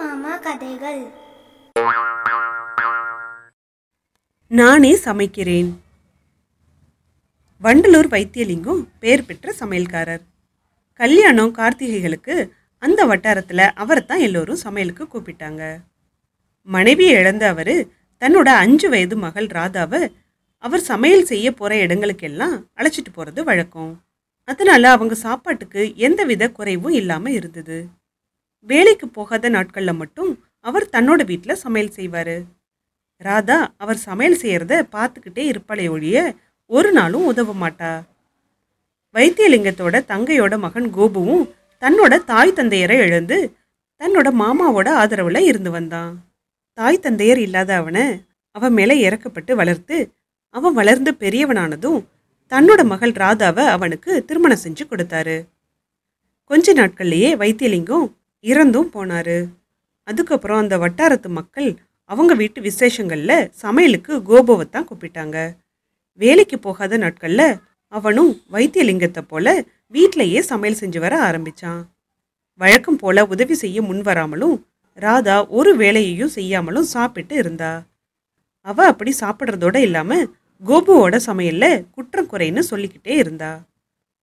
மாமா கதைகள் நானே சமைக்கிறேன் வண்டலூர் வைத்தியலிங்கம் பேர் பெற்ற சமையல்காரர் கல்யாணம் கார்த்திகைகளுக்கு அந்த வட்டாரத்தில் அவரை தான் எல்லோரும் சமையலுக்கு கூப்பிட்டாங்க மனைவியை இழந்த அவர் தன்னோட அஞ்சு வயது மகள் ராதாவை அவர் சமையல் செய்ய போகிற இடங்களுக்கெல்லாம் அழைச்சிட்டு போகிறது வழக்கம் அதனால் அவங்க சாப்பாட்டுக்கு எந்தவித குறைவும் இல்லாமல் இருந்தது வேலைக்கு போகாத நாட்களில் மட்டும் அவர் தன்னோட வீட்டில் சமையல் செய்வார் ராதா அவர் சமையல் செய்கிறத பார்த்துக்கிட்டே இருப்பாளே ஒழிய ஒரு நாளும் உதவ மாட்டா வைத்தியலிங்கத்தோட தங்கையோட மகன் கோபுவும் தன்னோட தாய் தந்தையரை இழந்து தன்னோட மாமாவோட ஆதரவில் இருந்து வந்தான் தாய் தந்தையர் இல்லாத அவனை அவன் மேலே இறக்கப்பட்டு வளர்த்து அவன் வளர்ந்து பெரியவனானதும் தன்னோட மகள் ராதாவை அவனுக்கு திருமணம் செஞ்சு கொடுத்தாரு கொஞ்ச நாட்கள்லேயே வைத்தியலிங்கம் இறந்தும் போனார் அதுக்கப்புறம் அந்த வட்டாரத்து மக்கள் அவங்க வீட்டு விசேஷங்களில் சமையலுக்கு கோபுவை கூப்பிட்டாங்க வேலைக்கு போகாத நாட்களில் அவனும் வைத்தியலிங்கத்தை போல வீட்டிலையே சமையல் செஞ்சு வர ஆரம்பித்தான் வழக்கம் போல உதவி செய்ய முன் வராமலும் ராதா ஒரு வேலையையும் செய்யாமலும் சாப்பிட்டு இருந்தா அவ அப்படி சாப்பிட்றதோட இல்லாமல் கோபுவோட சமையலில் குற்றம் குறைன்னு சொல்லிக்கிட்டே இருந்தா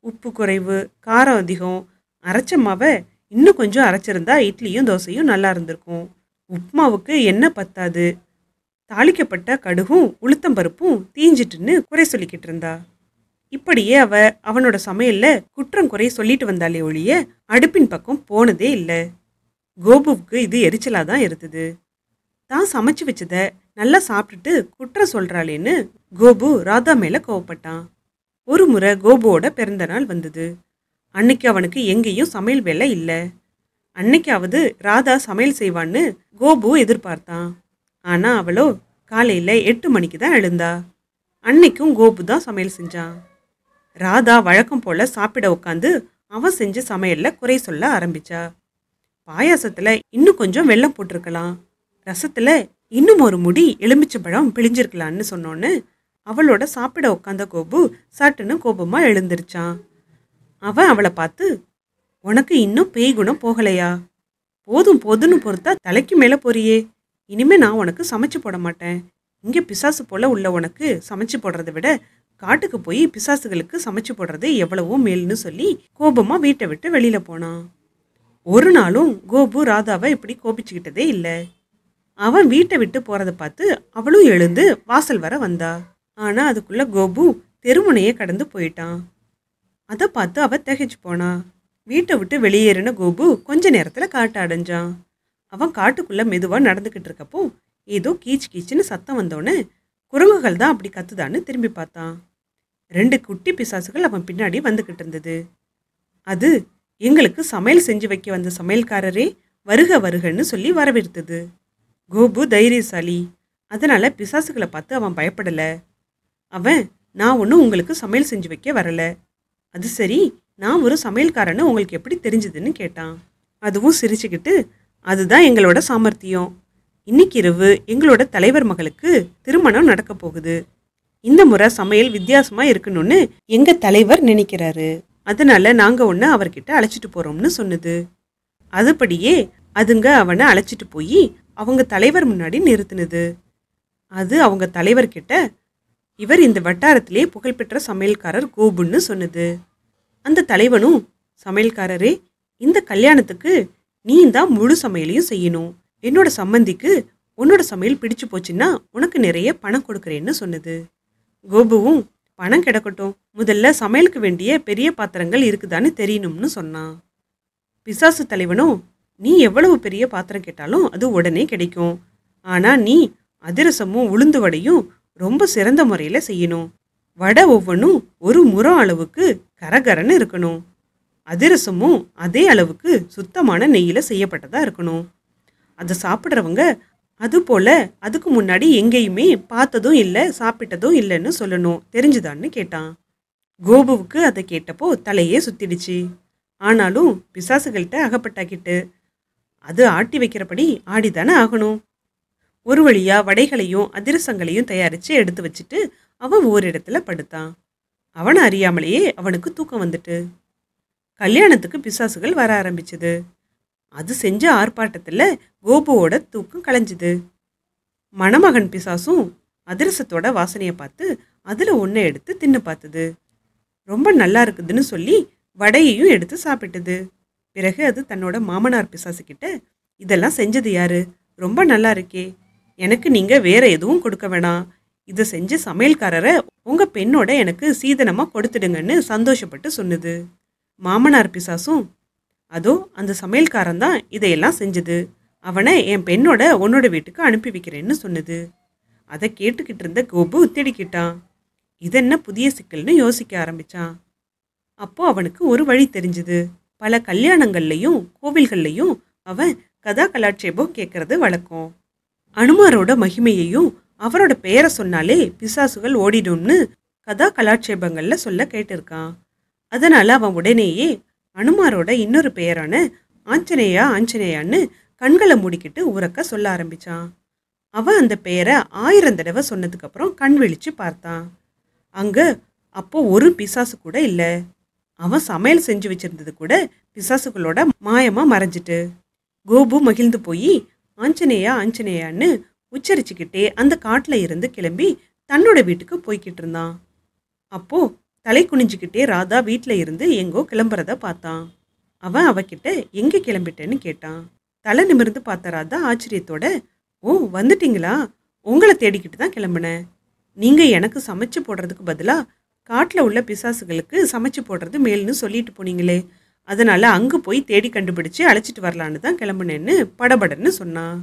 உப்பு குறைவு காரம் அதிகம் அரைச்ச இன்னும் கொஞ்சம் அரைச்சிருந்தா இட்லியும் தோசையும் நல்லா இருந்திருக்கும் உப்மாவுக்கு எண்ணெய் பத்தாது தாளிக்கப்பட்ட கடுகும் உளுத்தம்பருப்பும் தீஞ்சிட்டுன்னு குறை சொல்லிக்கிட்டு இருந்தா இப்படியே அவ அவனோட சமையல்ல குற்றம் குறை சொல்லிட்டு வந்தாலே ஒழிய அடுப்பின் பக்கம் போனதே இல்லை கோபுவுக்கு இது எரிச்சலாக தான் இருந்தது தான் சமைச்சு வச்சத நல்லா சாப்பிட்டுட்டு குற்றம் சொல்கிறாளேன்னு கோபு ராதா மேலே கோவப்பட்டான் ஒரு முறை கோபுவோட பிறந்த நாள் வந்தது அன்னைக்கு அவனுக்கு எங்கேயும் சமையல் வேலை இல்லை அன்னைக்காவது ராதா சமையல் செய்வான்னு கோபு எதிர்பார்த்தான் ஆனால் அவளோ காலையில் எட்டு மணிக்கு தான் எழுந்தா அன்னைக்கும் கோபு தான் சமையல் செஞ்சான் ராதா வழக்கம் போல் சாப்பிட உட்காந்து அவன் செஞ்ச சமையலில் குறை சொல்ல ஆரம்பித்தா பாயாசத்தில் இன்னும் கொஞ்சம் வெள்ளம் போட்டிருக்கலாம் ரசத்தில் இன்னும் ஒரு முடி பழம் பிழிஞ்சிருக்கலான்னு சொன்னோன்னு அவளோட சாப்பிட உட்காந்த கோபு சட்டுன்னு கோபமாக எழுந்திருச்சான் அவன் அவளை பார்த்து உனக்கு இன்னும் பேய் குணம் போகலையா போதும் போதுன்னு பொறுத்தா தலைக்கு மேலே போறியே இனிமே நான் உனக்கு சமைச்சு போட மாட்டேன் இங்கே பிசாசு போல உள்ள உனக்கு சமைச்சு போடுறத விட காட்டுக்கு போய் பிசாசுகளுக்கு சமைச்சு போடுறது எவ்வளவோ மேல்னு சொல்லி கோபமாக வீட்டை விட்டு வெளியில் போனான் ஒரு நாளும் கோபு ராதாவை இப்படி கோபிச்சுக்கிட்டதே இல்லை அவன் வீட்டை விட்டு போகிறத பார்த்து அவளும் எழுந்து வாசல் வர வந்தா ஆனால் அதுக்குள்ளே கோபு தெருமுனையே கடந்து போயிட்டான் அதை பார்த்து அவ தகைச்சு போனா வீட்டை விட்டு வெளியேறின கோபு கொஞ்ச நேரத்தில் காட்டை அடைஞ்சான் அவன் காட்டுக்குள்ளே மெதுவாக நடந்துக்கிட்டு இருக்கப்போ ஏதோ கீச் கீச்சுன்னு சத்தம் வந்தோன்னு குரங்குகள் தான் அப்படி கத்துதான்னு திரும்பி பார்த்தான் ரெண்டு குட்டி பிசாசுகள் அவன் பின்னாடி வந்துக்கிட்டு இருந்தது அது எங்களுக்கு சமையல் செஞ்சு வைக்க வந்த சமையல்காரரே வருக வருகன்னு சொல்லி வரவேற்றது கோபு தைரியசாலி அதனால் பிசாசுகளை பார்த்து அவன் பயப்படலை அவன் நான் ஒன்றும் உங்களுக்கு சமையல் செஞ்சு வைக்க வரலை அது சரி நான் ஒரு சமையல்காரன்னு உங்களுக்கு எப்படி தெரிஞ்சதுன்னு கேட்டான் அதுவும் சிரிச்சுக்கிட்டு அதுதான் எங்களோட சாமர்த்தியம் இன்னைக்கு இரவு எங்களோட தலைவர் மகளுக்கு திருமணம் நடக்க போகுது இந்த முறை சமையல் வித்தியாசமாக இருக்கணும்னு எங்கள் தலைவர் நினைக்கிறாரு அதனால நாங்கள் ஒன்று அவர்கிட்ட அழைச்சிட்டு போகிறோம்னு சொன்னது அதுபடியே அதுங்க அவனை அழைச்சிட்டு போய் அவங்க தலைவர் முன்னாடி நிறுத்தினது அது அவங்க தலைவர்கிட்ட இவர் இந்த வட்டாரத்திலே புகழ்பெற்ற சமையல்காரர் கோபுன்னு சொன்னது அந்த தலைவனும் சமையல்காரரே இந்த கல்யாணத்துக்கு நீ தான் முழு சமையலையும் செய்யணும் என்னோட சம்மந்திக்கு உன்னோட சமையல் பிடிச்சு போச்சுன்னா உனக்கு நிறைய பணம் கொடுக்குறேன்னு சொன்னது கோபுவும் பணம் கிடக்கட்டும் முதல்ல சமையலுக்கு வேண்டிய பெரிய பாத்திரங்கள் இருக்குதான்னு தெரியணும்னு சொன்னான் பிசாசு தலைவனும் நீ எவ்வளவு பெரிய பாத்திரம் கேட்டாலும் அது உடனே கிடைக்கும் ஆனால் நீ அதிரசமும் உளுந்து வடையும் ரொம்ப சிறந்த முறையில் செய்யணும் வடை ஒவ்வொன்றும் ஒரு முறம் அளவுக்கு கரகரன்னு இருக்கணும் அதிரசமும் அதே அளவுக்கு சுத்தமான நெய்யில் செய்யப்பட்டதாக இருக்கணும் அதை சாப்பிட்றவங்க அதுபோல் அதுக்கு முன்னாடி எங்கேயுமே பார்த்ததும் இல்லை சாப்பிட்டதும் இல்லைன்னு சொல்லணும் தெரிஞ்சுதான்னு கேட்டான் கோபுவுக்கு அதை கேட்டப்போ தலையே சுத்திடுச்சு ஆனாலும் பிசாசுகள்கிட்ட அகப்பட்டாக்கிட்டு அது ஆட்டி வைக்கிறபடி ஆடிதானே ஆகணும் ஒரு வழியாக வடைகளையும் அதிரசங்களையும் தயாரித்து எடுத்து வச்சுட்டு அவன் ஓரிடத்துல படுத்தான் அவனை அறியாமலேயே அவனுக்கு தூக்கம் வந்துட்டு கல்யாணத்துக்கு பிசாசுகள் வர ஆரம்பிச்சது அது செஞ்ச ஆர்ப்பாட்டத்தில் கோபுவோட தூக்கம் களைஞ்சுது மணமகன் பிசாசும் அதிரசத்தோட வாசனையை பார்த்து அதில் ஒன்றை எடுத்து தின்னு பார்த்தது ரொம்ப நல்லா இருக்குதுன்னு சொல்லி வடையையும் எடுத்து சாப்பிட்டது பிறகு அது தன்னோட மாமனார் பிசாசு கிட்ட இதெல்லாம் செஞ்சது யாரு ரொம்ப நல்லா இருக்கே எனக்கு நீங்கள் வேற எதுவும் கொடுக்க வேணாம் இதை செஞ்சு சமையல்காரரை உங்கள் பெண்ணோட எனக்கு சீதனமாக கொடுத்துடுங்கன்னு சந்தோஷப்பட்டு சொன்னது மாமனார் பிசாசும் அதோ அந்த சமையல்காரன் தான் இதையெல்லாம் செஞ்சது அவனை என் பெண்ணோட உன்னோட வீட்டுக்கு அனுப்பி வைக்கிறேன்னு சொன்னது அதை கேட்டுக்கிட்டு இருந்த கோபு திடிக்கிட்டான் இது என்ன புதிய சிக்கல்னு யோசிக்க ஆரம்பிச்சான் அப்போது அவனுக்கு ஒரு வழி தெரிஞ்சுது பல கல்யாணங்கள்லையும் கோவில்கள்லையும் அவன் கதா கலாட்சேபம் கேட்கறது வழக்கம் அனுமாரோட மகிமையையும் அவரோட பெயரை சொன்னாலே பிசாசுகள் ஓடிடும்னு கதா கலாட்சேபங்களில் சொல்ல கேட்டிருக்கான் அதனால் அவன் உடனேயே அனுமாரோட இன்னொரு பெயரான ஆஞ்சநேயா ஆஞ்சநேயான்னு கண்களை மூடிக்கிட்டு உறக்க சொல்ல ஆரம்பித்தான் அவன் அந்த பெயரை ஆயிரம் தடவை சொன்னதுக்கப்புறம் கண் விழித்து பார்த்தான் அங்கே அப்போ ஒரு பிசாசு கூட இல்லை அவன் சமையல் செஞ்சு வச்சுருந்தது கூட பிசாசுகளோட மாயமாக மறைஞ்சிட்டு கோபு மகிழ்ந்து போய் ஆஞ்சநேயா ஆஞ்சநேயான்னு உச்சரிச்சுக்கிட்டே அந்த காட்டில் இருந்து கிளம்பி தன்னோட வீட்டுக்கு போய்கிட்டு இருந்தான் அப்போ தலை குனிஞ்சுக்கிட்டே ராதா வீட்டில் இருந்து எங்கோ கிளம்புறத பார்த்தான் அவன் அவகிட்ட எங்கே கிளம்பிட்டேன்னு கேட்டான் தலை நிமிர்ந்து பார்த்த ராதா ஆச்சரியத்தோட ஓ வந்துட்டிங்களா உங்களை தேடிக்கிட்டு தான் கிளம்புனேன் நீங்கள் எனக்கு சமைச்சு போடுறதுக்கு பதிலாக காட்டில் உள்ள பிசாசுகளுக்கு சமைச்சு போடுறது மேல்னு சொல்லிட்டு போனீங்களே அதனால் அங்கே போய் தேடி கண்டுபிடிச்சு அழைச்சிட்டு வரலான்னு தான் கிளம்புனேன்னு படபடன்னு சொன்னான்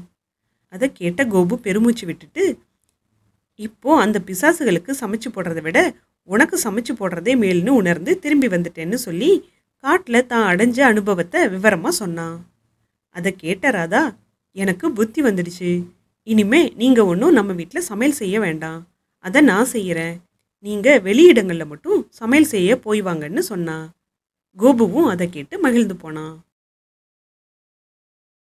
அதை கேட்ட கோபு பெருமூச்சு விட்டுட்டு இப்போ அந்த பிசாசுகளுக்கு சமைச்சு போடுறதை விட உனக்கு சமைச்சு போடுறதே மேல்னு உணர்ந்து திரும்பி வந்துட்டேன்னு சொல்லி காட்டில் தான் அடைஞ்ச அனுபவத்தை விவரமாக சொன்னான் அதை கேட்ட ராதா எனக்கு புத்தி வந்துடுச்சு இனிமே நீங்கள் ஒன்றும் நம்ம வீட்டில் சமையல் செய்ய வேண்டாம் அதை நான் செய்கிறேன் நீங்கள் வெளியிடங்களில் மட்டும் சமையல் செய்ய போய் வாங்கன்னு சொன்னான் கோபுவும் அதை கேட்டு மகிழ்ந்து போனான்